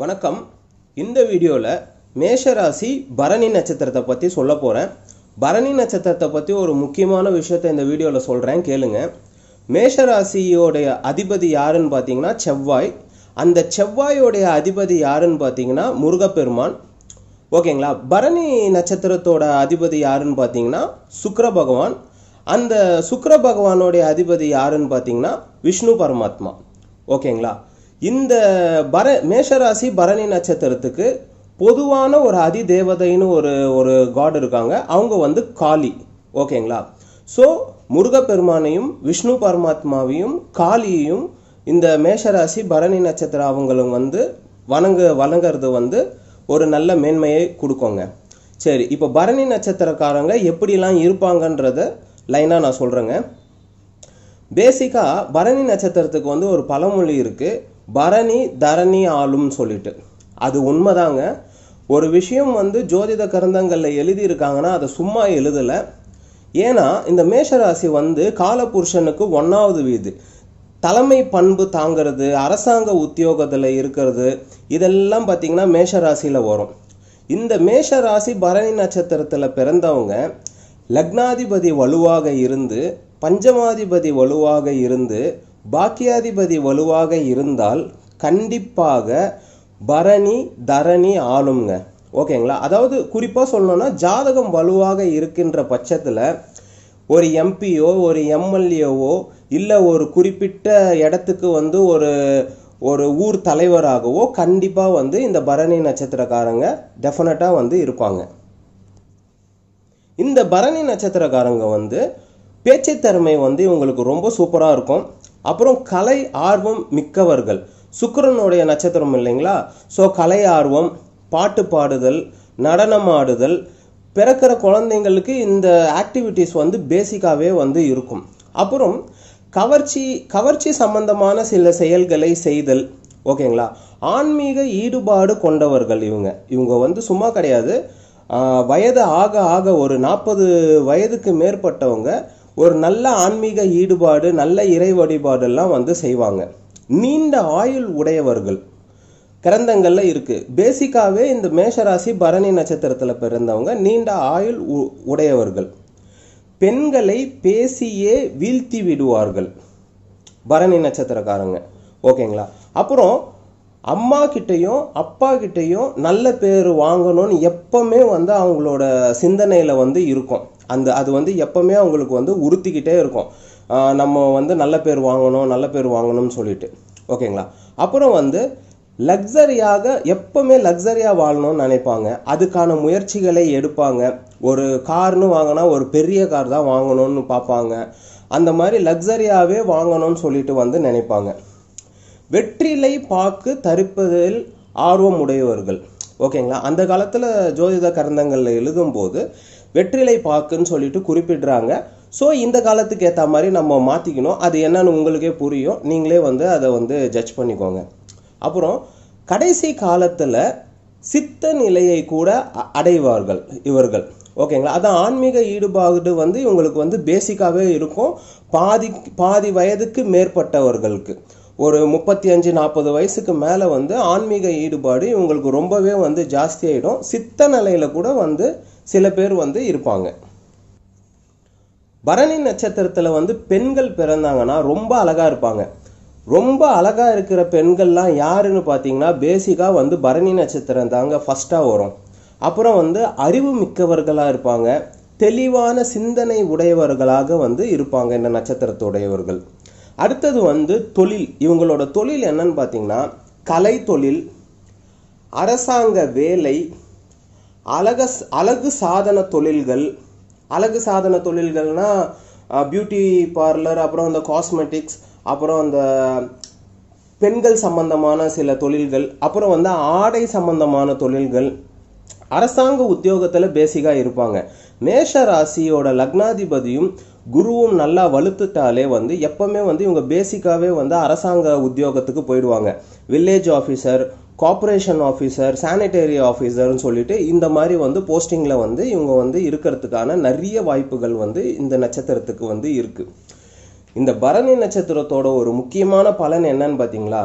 வணக்கம் இந்த வீடியோவில் மேஷராசி பரணி நட்சத்திரத்தை பற்றி சொல்ல போகிறேன் பரணி நட்சத்திரத்தை பற்றி ஒரு முக்கியமான விஷயத்தை இந்த வீடியோவில் சொல்கிறேன் கேளுங்க மேஷராசியோடைய அதிபதி யாருன்னு பார்த்தீங்கன்னா செவ்வாய் அந்த செவ்வாயோடைய அதிபதி யாருன்னு பார்த்தீங்கன்னா முருகப்பெருமான் ஓகேங்களா பரணி நட்சத்திரத்தோட அதிபதி யாருன்னு பார்த்தீங்கன்னா சுக்கர பகவான் அந்த சுக்கர பகவானோடைய அதிபதி யாருன்னு பார்த்தீங்கன்னா விஷ்ணு பரமாத்மா ஓகேங்களா இந்த பர மேஷராசி பரணி நட்சத்திரத்துக்கு பொதுவான ஒரு அதி தேவதைன்னு ஒரு ஒரு காட் இருக்காங்க அவங்க வந்து காளி ஓகேங்களா ஸோ முருகப்பெருமானையும் விஷ்ணு பரமாத்மாவையும் காளியையும் இந்த மேஷராசி பரணி நட்சத்திரம் அவங்களும் வந்து வணங்க வணங்குறது வந்து ஒரு நல்ல மேன்மையை கொடுக்கோங்க சரி இப்போ பரணி நட்சத்திரக்காரங்க எப்படிலாம் இருப்பாங்கன்றத லைனாக நான் சொல்கிறேங்க பேசிக்காக பரணி நட்சத்திரத்துக்கு வந்து ஒரு பழமொழி இருக்குது பரணி தரணி ஆளும்னு சொல்லிட்டு அது உண்மைதாங்க ஒரு விஷயம் வந்து ஜோதிட கருந்தங்களில் எழுதியிருக்காங்கன்னா அதை சும்மா எழுதலை ஏன்னா இந்த மேஷராசி வந்து காலபுருஷனுக்கு ஒன்றாவது வீது தலைமை பண்பு தாங்கிறது அரசாங்க உத்தியோகத்தில் இருக்கிறது இதெல்லாம் பார்த்திங்கன்னா மேஷராசியில் வரும் இந்த மேஷராசி பரணி நட்சத்திரத்தில் பிறந்தவங்க லக்னாதிபதி வலுவாக இருந்து பஞ்சமாதிபதி வலுவாக இருந்து பாக்கியாதிபதி வலுவாக இருந்தால் கண்டிப்பாக பரணி தரணி ஆளுங்க ஓகேங்களா அதாவது குறிப்பாக சொல்லணும்னா ஜாதகம் வலுவாக இருக்கின்ற பட்சத்தில் ஒரு எம்பியோ ஒரு எம்எல்ஏவோ இல்லை ஒரு குறிப்பிட்ட இடத்துக்கு வந்து ஒரு ஒரு ஊர் தலைவராகவோ கண்டிப்பாக வந்து இந்த பரணி நட்சத்திரக்காரங்க டெஃபினட்டாக வந்து இருப்பாங்க இந்த பரணி நட்சத்திரக்காரங்க வந்து பேச்சு திறமை வந்து இவங்களுக்கு ரொம்ப சூப்பராக இருக்கும் அப்புறம் கலை ஆர்வம் மிக்கவர்கள் சுக்கரனுடைய நட்சத்திரம் இல்லைங்களா ஸோ கலை ஆர்வம் பாட்டு பாடுதல் நடனம் ஆடுதல் பிறக்கிற குழந்தைங்களுக்கு இந்த ஆக்டிவிட்டீஸ் வந்து பேசிக்காகவே வந்து இருக்கும் அப்புறம் கவர்ச்சி கவர்ச்சி சம்பந்தமான சில செயல்களை செய்தல் ஓகேங்களா ஆன்மீக ஈடுபாடு கொண்டவர்கள் இவங்க இவங்க வந்து சும்மா கிடையாது வயது ஆக ஆக ஒரு நாற்பது வயதுக்கு மேற்பட்டவங்க ஒரு நல்ல ஆன்மீக ஈடுபாடு நல்ல இறை வழிபாடெல்லாம் வந்து செய்வாங்க நீண்ட ஆயுள் உடையவர்கள் கிரந்தங்களில் இருக்குது பேசிக்காகவே இந்த மேஷராசி பரணி நட்சத்திரத்தில் பிறந்தவங்க நீண்ட ஆயுள் உடையவர்கள் பெண்களை பேசியே வீழ்த்தி விடுவார்கள் பரணி நட்சத்திரக்காரங்க ஓகேங்களா அப்புறம் அம்மா கிட்டேயும் அப்பா கிட்டேயும் நல்ல பேர் வாங்கணும்னு எப்பவுமே வந்து அவங்களோட சிந்தனையில் வந்து இருக்கும் அந்த அது வந்து எப்போவுமே அவங்களுக்கு வந்து உறுத்திக்கிட்டே இருக்கும் நம்ம வந்து நல்ல பேர் வாங்கணும் நல்ல பேர் வாங்கணும்னு சொல்லிட்டு ஓகேங்களா அப்புறம் வந்து லக்ஸரியாக எப்போவுமே லக்ஸரியாக வாழணும்னு நினைப்பாங்க அதுக்கான முயற்சிகளை எடுப்பாங்க ஒரு கார்னு வாங்கினா ஒரு பெரிய கார் தான் வாங்கணும்னு பார்ப்பாங்க அந்த மாதிரி லக்ஸரியாகவே வாங்கணும்னு சொல்லிட்டு வந்து நினைப்பாங்க வெற்றிலை பாக்கு தரிப்பதில் ஆர்வம் உடையவர்கள் ஓகேங்களா அந்த காலத்தில் ஜோதிட கரந்தங்களில் எழுதும்போது வெற்றிலை பாக்குன்னு சொல்லிட்டு குறிப்பிடுறாங்க ஸோ இந்த காலத்துக்கு ஏற்ற மாதிரி நம்ம மாற்றிக்கணும் அது என்னன்னு உங்களுக்கே புரியும் நீங்களே வந்து அதை வந்து ஜட்ஜ் பண்ணிக்கோங்க அப்புறம் கடைசி காலத்தில் சித்த நிலையை கூட அடைவார்கள் இவர்கள் ஓகேங்களா அதான் ஆன்மீக ஈடுபாடு வந்து இவங்களுக்கு வந்து பேசிக்காகவே இருக்கும் பாதி பாதி வயதுக்கு மேற்பட்டவர்களுக்கு ஒரு முப்பத்தி அஞ்சு நாற்பது வயசுக்கு மேலே வந்து ஆன்மீக ஈடுபாடு இவங்களுக்கு ரொம்பவே வந்து ஜாஸ்தியாயிடும் சித்த நிலையில் கூட வந்து சில பேர் வந்து இருப்பாங்க பரணி நட்சத்திரத்தில் வந்து பெண்கள் பிறந்தாங்கன்னா ரொம்ப அழகாக இருப்பாங்க ரொம்ப அழகாக இருக்கிற பெண்கள்லாம் யாருன்னு பார்த்தீங்கன்னா பேசிக்காக வந்து பரணி நட்சத்திரம் தாங்க ஃபஸ்ட்டாக வரும் அப்புறம் வந்து அறிவு மிக்கவர்களாக இருப்பாங்க தெளிவான சிந்தனை உடையவர்களாக வந்து இருப்பாங்க இந்த நட்சத்திரத்துடையவர்கள் அடுத்தது வந்து தொழில் இவங்களோட தொழில் என்னன்னு பார்த்தீங்கன்னா கலை தொழில் அரசாங்க வேலை அழக அழகு சாதன தொழில்கள் அழகு சாதன தொழில்கள்னால் பியூட்டி பார்லர் அப்புறம் இந்த காஸ்மெட்டிக்ஸ் அப்புறம் அந்த பெண்கள் சம்பந்தமான சில தொழில்கள் அப்புறம் வந்து ஆடை சம்பந்தமான தொழில்கள் அரசாங்க உத்தியோகத்தில் பேசிக்காக இருப்பாங்க மேஷ ராசியோட லக்னாதிபதியும் குருவும் நல்லா வலுத்துட்டாலே வந்து எப்பவுமே வந்து இவங்க பேசிக்காகவே வந்து அரசாங்க உத்தியோகத்துக்கு போயிடுவாங்க village officer corporation officer sanitary ஆஃபீஸர்னு சொல்லிட்டு இந்த மாதிரி வந்து போஸ்டிங்கில் வந்து இவங்க வந்து இருக்கிறதுக்கான நிறைய வாய்ப்புகள் வந்து இந்த நட்சத்திரத்துக்கு வந்து இருக்குது இந்த பரணி நட்சத்திரத்தோட ஒரு முக்கியமான பலன் என்னன்னு பார்த்தீங்களா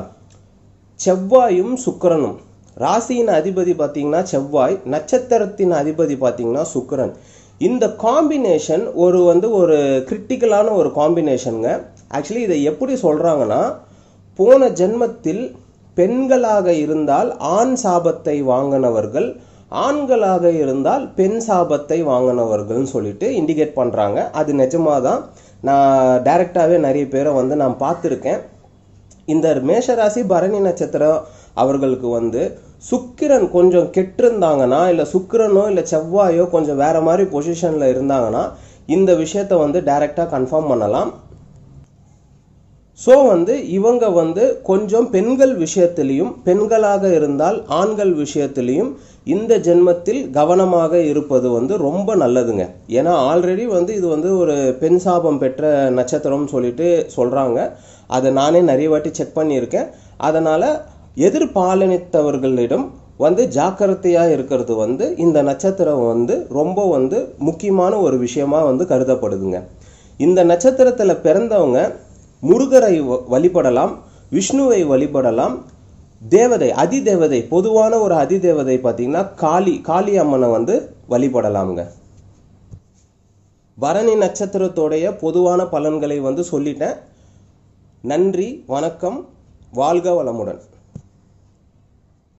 செவ்வாயும் சுக்கரனும் ராசியின் அதிபதி பார்த்தீங்கன்னா செவ்வாய் நட்சத்திரத்தின் அதிபதி பார்த்தீங்கன்னா சுக்கரன் இந்த காம்பினேஷன் ஒரு வந்து ஒரு கிரிட்டிக்கலான ஒரு காம்பினேஷனுங்க ஆக்சுவலி இதை எப்படி சொல்கிறாங்கன்னா போன ஜென்மத்தில் பெண்களாக இருந்தால் ஆண் சாபத்தை வாங்கினவர்கள் ஆண்களாக இருந்தால் பெண் சாபத்தை வாங்கினவர்கள்னு சொல்லிட்டு இண்டிகேட் பண்ணுறாங்க அது நிஜமாக தான் நான் டைரெக்டாகவே நிறைய பேரை வந்து நான் பார்த்துருக்கேன் இந்த மேஷராசி பரணி நட்சத்திரம் அவர்களுக்கு வந்து சுக்கிரன் கொஞ்சம் கெட்டிருந்தாங்கன்னா இல்லை சுக்கிரனோ இல்லை செவ்வாயோ கொஞ்சம் வேறு மாதிரி பொசிஷனில் இருந்தாங்கன்னா இந்த விஷயத்த வந்து டைரெக்டாக கன்ஃபார்ம் பண்ணலாம் ஸோ வந்து இவங்க வந்து கொஞ்சம் பெண்கள் விஷயத்திலையும் பெண்களாக இருந்தால் ஆண்கள் விஷயத்திலையும் இந்த ஜென்மத்தில் கவனமாக இருப்பது வந்து ரொம்ப நல்லதுங்க ஏன்னா ஆல்ரெடி வந்து இது வந்து ஒரு பெண் சாபம் பெற்ற நட்சத்திரம்னு சொல்லிட்டு சொல்கிறாங்க அதை நானே நிறைய வாட்டி செக் பண்ணியிருக்கேன் அதனால் எதிர்பாலனித்தவர்களிடம் வந்து ஜாக்கிரதையாக இருக்கிறது வந்து இந்த நட்சத்திரம் வந்து ரொம்ப வந்து முக்கியமான ஒரு விஷயமாக வந்து கருதப்படுதுங்க இந்த நட்சத்திரத்தில் பிறந்தவங்க முருகரை வழிபடலாம் விஷ்ணுவை வழிபடலாம் தேவதை அதி தேவதை பொதுவான ஒரு அதி தேவதை பார்த்தீங்கன்னா காளி காளி அம்மனை வந்து வழிபடலாம்ங்க பரணி நட்சத்திரத்தோடைய பொதுவான பலன்களை வந்து சொல்லிட்டேன் நன்றி வணக்கம் வாழ்க வளமுடன்